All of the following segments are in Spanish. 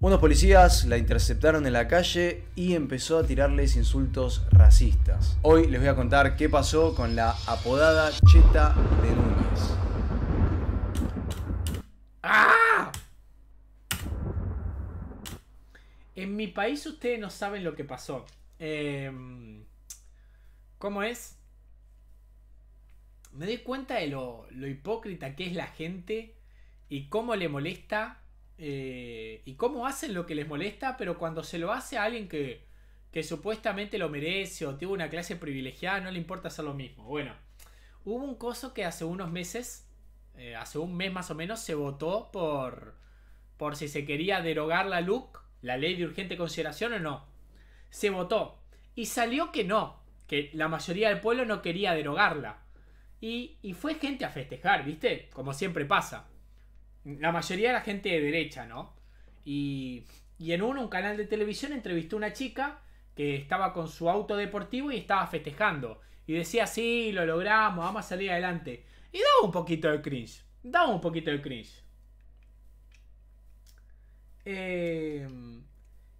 Unos policías la interceptaron en la calle y empezó a tirarles insultos racistas. Hoy les voy a contar qué pasó con la apodada Cheta de Núñez. ¡Ah! En mi país ustedes no saben lo que pasó. Em, ¿Cómo es? Me doy cuenta de lo, lo hipócrita que es la gente y cómo le molesta eh, y cómo hacen lo que les molesta, pero cuando se lo hace a alguien que, supuestamente lo merece o tiene una clase privilegiada, no le importa hacer lo mismo. Bueno, hubo un coso que hace unos meses, eh, hace un mes más o menos, se votó por, por si se quería derogar la LUC, la ley de urgente consideración o no. Se votó y salió que no, que la mayoría del pueblo no quería derogarla. Y, y fue gente a festejar, ¿viste? Como siempre pasa la mayoría la gente de derecha, ¿no? Y, en uno, un canal de televisión entrevistó a una chica que estaba con su auto deportivo y estaba festejando. Y decía, sí, lo logramos, vamos a salir adelante. Y daba un poquito de cringe. Daba un poquito de cringe. Em,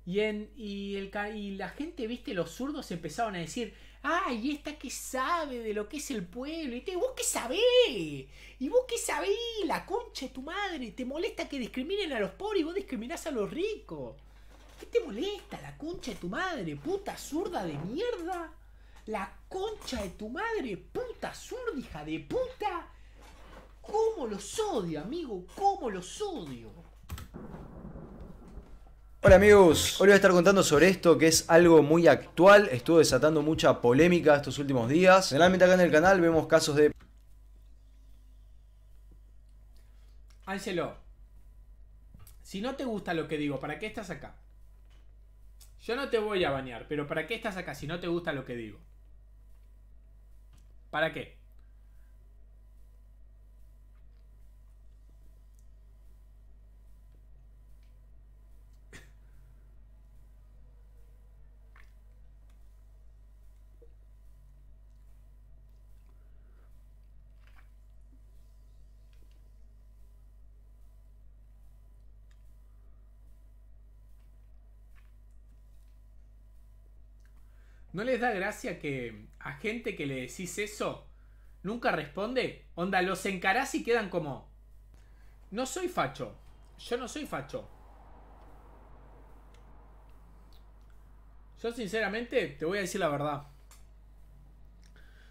y, en, y, el, y la gente, viste, los zurdos empezaron a decir, ay, esta que sabe de lo que es el pueblo, y te, vos qué sabés, y vos qué sabés, la concha de tu madre, te molesta que discriminen a los pobres y vos discriminás a los ricos. ¿Qué te molesta la concha de tu madre, puta zurda de mierda? La concha de tu madre, puta zurda, hija de puta. ¿Cómo los odio, amigo? ¿Cómo los odio? Hola amigos, hoy voy a estar contando sobre esto que es algo muy actual, estuvo desatando mucha polémica estos últimos días. Generalmente acá en el canal vemos casos de... Ángelo, si no te gusta lo que digo, ¿para qué estás acá? Yo no te voy a bañar, pero ¿para qué estás acá si no te gusta lo que digo? ¿Para qué? ¿No les da gracia que a gente que le decís eso nunca responde? Onda, los encarás y quedan como... No soy facho. Yo no soy facho. Yo sinceramente te voy a decir la verdad.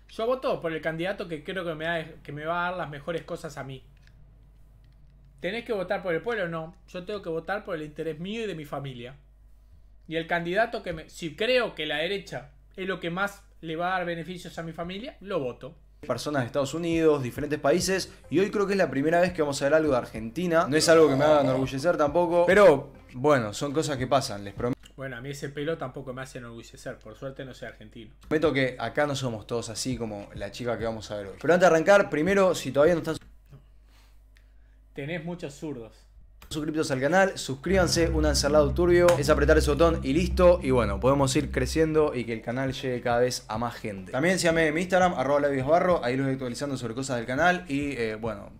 Yo voto por el candidato que creo que me, va a dar las mejores cosas a mí. ¿Tenés que votar por el pueblo? No. Yo tengo que votar por el interés mío y de mi familia. Y el candidato que me... Si creo que la derecha es lo que más le va a dar beneficios a mi familia, lo voto personas de Estados Unidos, diferentes países, y hoy creo que es la primera vez que vamos a ver algo de Argentina. No es algo que me haga enorgullecer tampoco, pero bueno, son cosas que pasan, les prometo. Bueno, a mí ese pelo tampoco me hace enorgullecer, por suerte no soy argentino. Prometo que acá no somos todos así como la chica que vamos a ver hoy. Pero antes de arrancar, primero, si todavía no estás... Tenés muchos zurdos suscriptos al canal, suscríbanse, un al lado turbio, es apretar ese botón y listo. Y bueno, podemos ir creciendo y que el canal llegue cada vez a más gente. También síganme en mi Instagram, arroba barro, ahí los voy actualizando sobre cosas del canal y eh, bueno,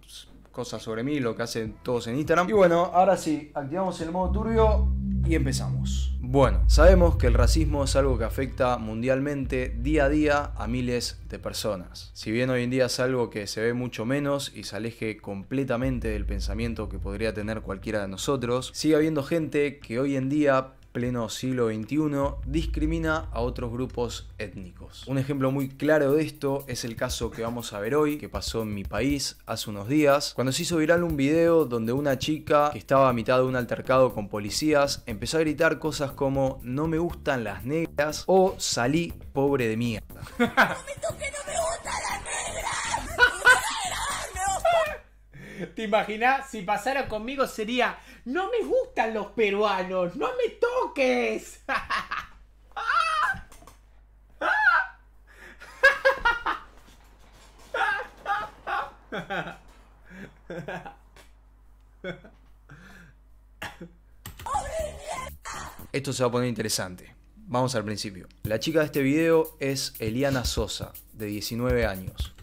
cosas sobre mí, lo que hacen todos en Instagram. Y bueno, ahora sí, activamos el modo turbio y empezamos. Bueno, sabemos que el racismo es algo que afecta mundialmente día a día a miles de personas. Si bien hoy en día es algo que se ve mucho menos y se aleje completamente del pensamiento que podría tener cualquiera de nosotros, sigue habiendo gente que hoy en día pleno siglo XXI, discrimina a otros grupos étnicos. Un ejemplo muy claro de esto es el caso que vamos a ver hoy, que pasó en mi país hace unos días, cuando se hizo viral un video donde una chica que estaba a mitad de un altercado con policías empezó a gritar cosas como no me gustan las negras o salí pobre de mierda. ¿Te imaginas? Si pasara conmigo sería, no me gustan los peruanos, no me toques. Esto se va a poner interesante. Vamos al principio. La chica de este video es Eliana Sosa, de 19 años.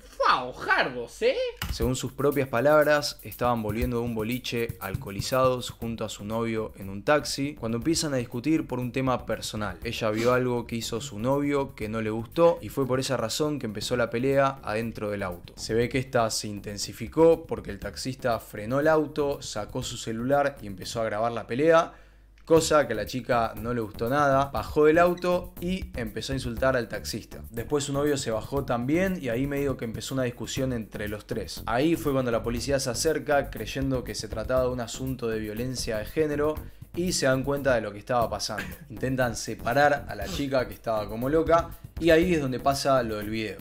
¿eh? Según sus propias palabras, estaban volviendo de un boliche alcoholizados junto a su novio en un taxi cuando empiezan a discutir por un tema personal. Ella vio algo que hizo su novio que no le gustó y fue por esa razón que empezó la pelea adentro del auto. Se ve que esta se intensificó porque el taxista frenó el auto, sacó su celular y empezó a grabar la pelea cosa que a la chica no le gustó nada, bajó del auto y empezó a insultar al taxista. Después su novio se bajó también y ahí medio que empezó una discusión entre los tres. Ahí fue cuando la policía se acerca creyendo que se trataba de un asunto de violencia de género y se dan cuenta de lo que estaba pasando. Intentan separar a la chica que estaba como loca y ahí es donde pasa lo del video.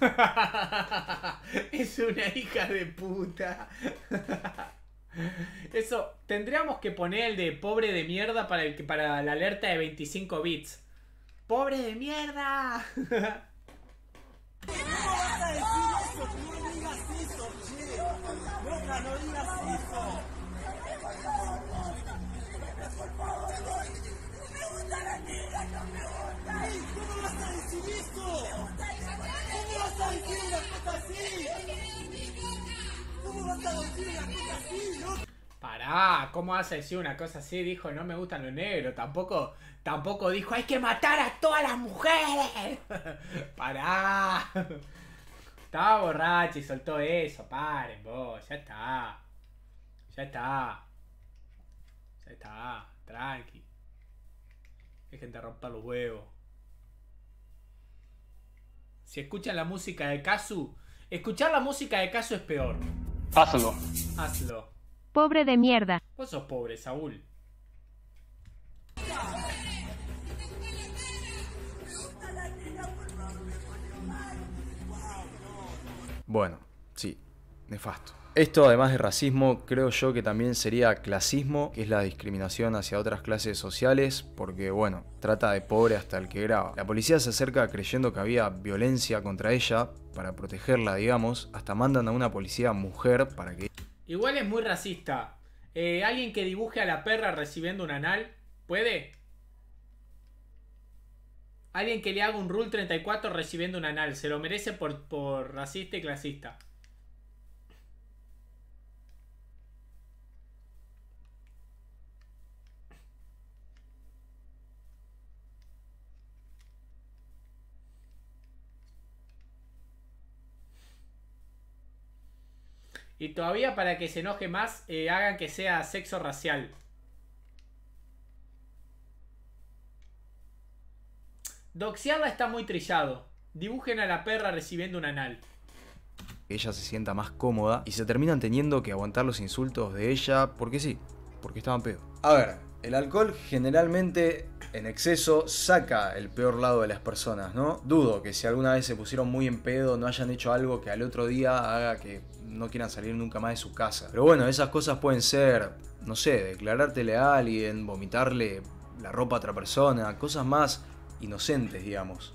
es una hija de puta. Eso, tendríamos que poner el de pobre de mierda para, para la alerta de 25 bits. ¡Pobre de mierda! No ah, ¿cómo hace si una cosa así? Dijo, no me gustan los negros, tampoco, tampoco dijo, hay que matar a todas las mujeres. Pará. Estaba borracho y soltó eso, paren vos, ya está. Ya está. Ya está, tranqui. Dejen de romper los huevos. Si escuchan la música de Kazu, escuchar la música de Kazu es peor. Hazlo. Hazlo. Pobre de mierda. Vos sos pobre, Saúl. Bueno, sí, nefasto. Esto, además de racismo, creo yo que también sería clasismo, que es la discriminación hacia otras clases sociales, porque bueno, trata de pobre hasta el que graba. La policía se acerca creyendo que había violencia contra ella, para protegerla, digamos, hasta mandan a una policía mujer para que Igual es muy racista. Eh, ¿Alguien que dibuje a la perra recibiendo un anal? ¿Puede? Alguien que le haga un Rule 34 recibiendo un anal. Se lo merece por, por racista y clasista. Y todavía para que se enoje más, eh, hagan que sea sexo racial. Doxearla está muy trillado. Dibujen a la perra recibiendo un anal. Ella se sienta más cómoda y se terminan teniendo que aguantar los insultos de ella porque sí, porque estaban pedo. A ver, el alcohol generalmente en exceso saca el peor lado de las personas, ¿no? Dudo que si alguna vez se pusieron muy en pedo, no hayan hecho algo que al otro día haga que no quieran salir nunca más de su casa. Pero bueno, esas cosas pueden ser, no sé, declarártele a alguien, vomitarle la ropa a otra persona, cosas más inocentes, digamos.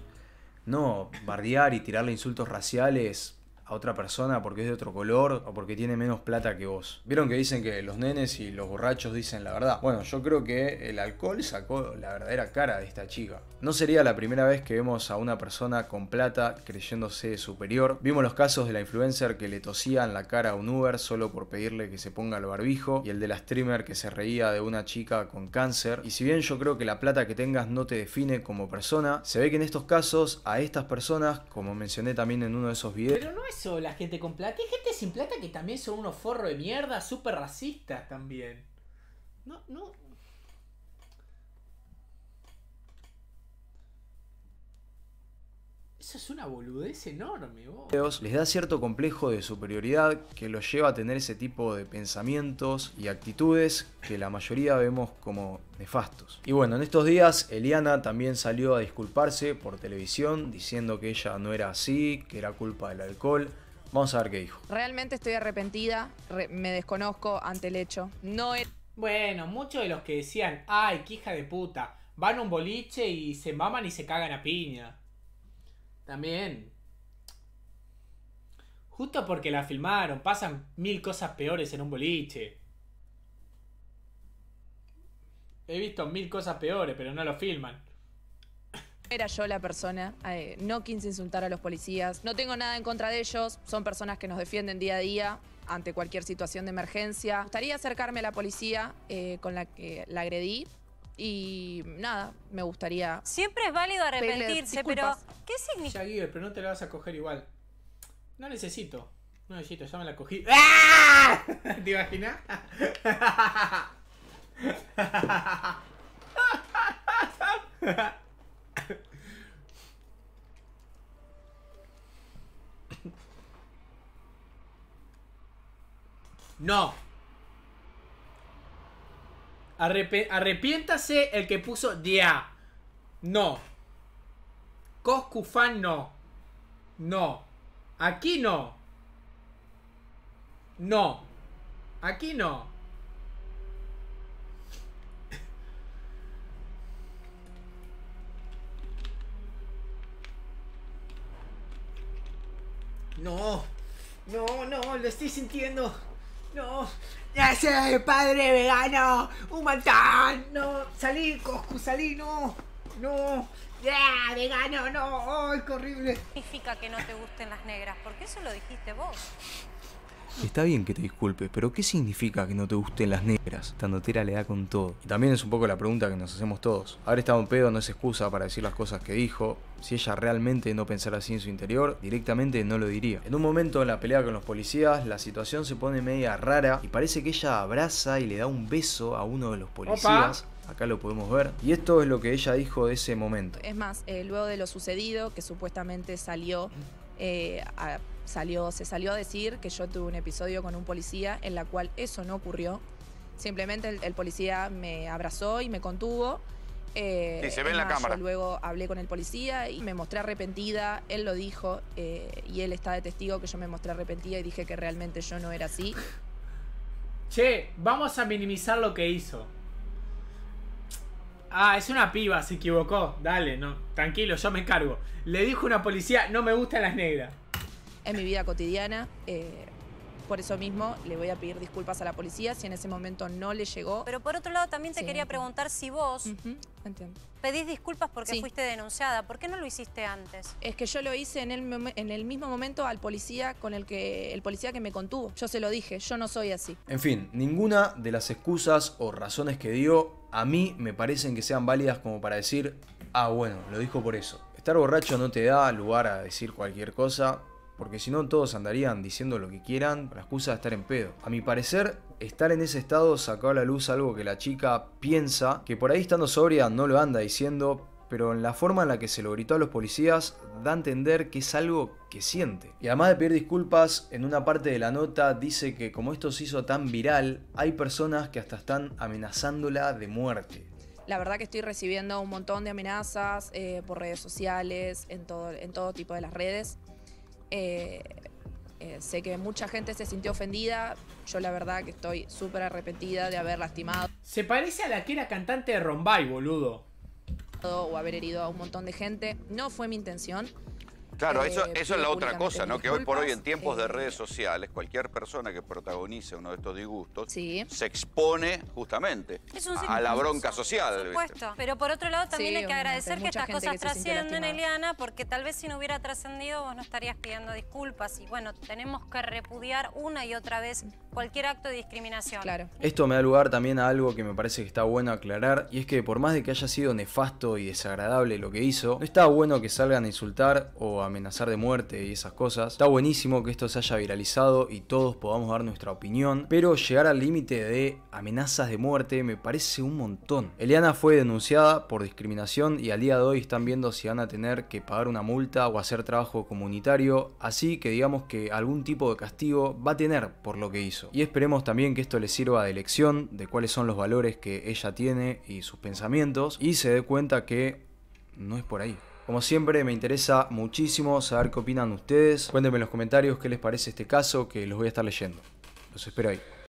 No, bardear y tirarle insultos raciales a otra persona porque es de otro color o porque tiene menos plata que vos. Vieron que dicen que los nenes y los borrachos dicen la verdad. Bueno, yo creo que el alcohol sacó la verdadera cara de esta chica. No sería la primera vez que vemos a una persona con plata creyéndose superior. Vimos los casos de la influencer que le tosía en la cara a un Uber solo por pedirle que se ponga el barbijo y el de la streamer que se reía de una chica con cáncer. Y si bien yo creo que la plata que tengas no te define como persona, se ve que en estos casos a estas personas, como mencioné también en uno de esos videos, la gente con plata. Hay gente sin plata que también son unos forros de mierda, súper racistas también. No, no, Eso es una boludez enorme, vos. Les da cierto complejo de superioridad que los lleva a tener ese tipo de pensamientos y actitudes que la mayoría vemos como nefastos. Y bueno, en estos días Eliana también salió a disculparse por televisión diciendo que ella no era así, que era culpa del alcohol. Vamos a ver qué dijo. Realmente estoy arrepentida, me desconozco ante el hecho. No es Bueno, muchos de los que decían, ay, qué hija de puta, van a un boliche y se maman y se cagan a piña. También. Justo porque la filmaron, pasan mil cosas peores en un boliche. He visto mil cosas peores, pero no lo filman. Era yo la persona, eh, no quise insultar a los policías, no tengo nada en contra de ellos, son personas que nos defienden día a día ante cualquier situación de emergencia. Me gustaría acercarme a la policía eh, con la que la agredí, y nada, me gustaría. Siempre es válido arrepentirse, pero. ¿Qué significa? pero no te la vas a coger igual. No necesito. No necesito, ya me la cogí. ¡Ah! ¿Te imaginas? No arrepiéntase el que puso Dia. No. Coscufan no. No. Aquí no. No. Aquí no. No. No, no, lo estoy sintiendo no, ya sé, padre vegano, un montón, no, salí, Coscu, salí, no, no, ya, vegano, no, ay, es horrible. significa que no te gusten las negras? Porque eso lo dijiste vos. Está bien que te disculpes, pero ¿qué significa que no te gusten las negras? Tera le da con todo. Y también es un poco la pregunta que nos hacemos todos. Ahora estado en pedo no es excusa para decir las cosas que dijo. Si ella realmente no pensara así en su interior, directamente no lo diría. En un momento en la pelea con los policías, la situación se pone media rara y parece que ella abraza y le da un beso a uno de los policías. Acá lo podemos ver. Y esto es lo que ella dijo de ese momento. Es más, eh, luego de lo sucedido, que supuestamente salió eh, a salió, se salió a decir que yo tuve un episodio con un policía en la cual eso no ocurrió. Simplemente el, policía me abrazó y me contuvo. y eh, se ve en la cámara. luego hablé con el policía y me mostré arrepentida, él lo dijo eh, y él está de testigo que yo me mostré arrepentida y dije que realmente yo no era así. Che, vamos a minimizar lo que hizo. Ah, es una piba, se equivocó. Dale, no, tranquilo, yo me encargo. Le dijo una policía, no me gustan las negras en mi vida cotidiana. Eh, por eso mismo le voy a pedir disculpas a la policía si en ese momento no le llegó. Pero por otro lado también te quería preguntar si vos pedís disculpas porque fuiste denunciada. ¿Por qué no lo hiciste antes? Es que yo lo hice en el, en el mismo momento al policía con el que el policía que me contuvo. Yo se lo dije, yo no soy así. En fin, ninguna de las excusas o razones que dio a mí me parecen que sean válidas como para decir, ah bueno, lo dijo por eso. Estar borracho no te da lugar a decir cualquier cosa porque si no todos andarían diciendo lo que quieran con la excusa de estar en pedo. A mi parecer, estar en ese estado sacó a la luz algo que la chica piensa, que por ahí estando sobria no lo anda diciendo, pero en la forma en la que se lo gritó a los policías da a entender que es algo que siente. Y además de pedir disculpas, en una parte de la nota dice que como esto se hizo tan viral, hay personas que hasta están amenazándola de muerte. La verdad que estoy recibiendo un montón de amenazas eh, por redes sociales, en todo tipo de las redes. Eh, eh, sé que mucha gente se sintió ofendida. Yo la verdad que estoy súper arrepentida de haber lastimado. Se parece a la que era cantante de Rombay, boludo. O haber herido a un montón de gente. No fue mi intención. Claro, eso, eh, eso es la otra cosa, ¿no? Que hoy por hoy en tiempos de redes sociales, cualquier persona que protagonice uno de estos disgustos se expone justamente a, la bronca social. Por supuesto. Pero por otro lado también hay que agradecer que estas cosas trascienden, Eliana, porque tal vez si no hubiera trascendido vos no estarías pidiendo disculpas. Y bueno, tenemos que repudiar una y otra vez cualquier acto de discriminación. Claro. Esto me da lugar también a algo que me parece que está bueno aclarar, y es que por más de que haya sido nefasto y desagradable lo que hizo, no está bueno que salgan a insultar o a amenazar de muerte y esas cosas. Está buenísimo que esto se haya viralizado y todos podamos dar nuestra opinión, pero llegar al límite de amenazas de muerte me parece un montón. Eliana fue denunciada por discriminación y al día de hoy están viendo si van a tener que pagar una multa o hacer trabajo comunitario, así que digamos que algún tipo de castigo va a tener por lo que hizo. Y esperemos también que esto le sirva de lección de cuáles son los valores que ella tiene y sus pensamientos y se dé cuenta que no es por ahí. Como siempre me interesa muchísimo saber qué opinan ustedes. Cuéntenme en los comentarios qué les parece este caso, que los voy a estar leyendo. Los espero ahí.